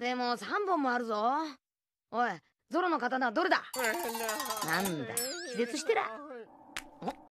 でも3本もあるぞおいゾロの刀はどれだなんだ気絶してら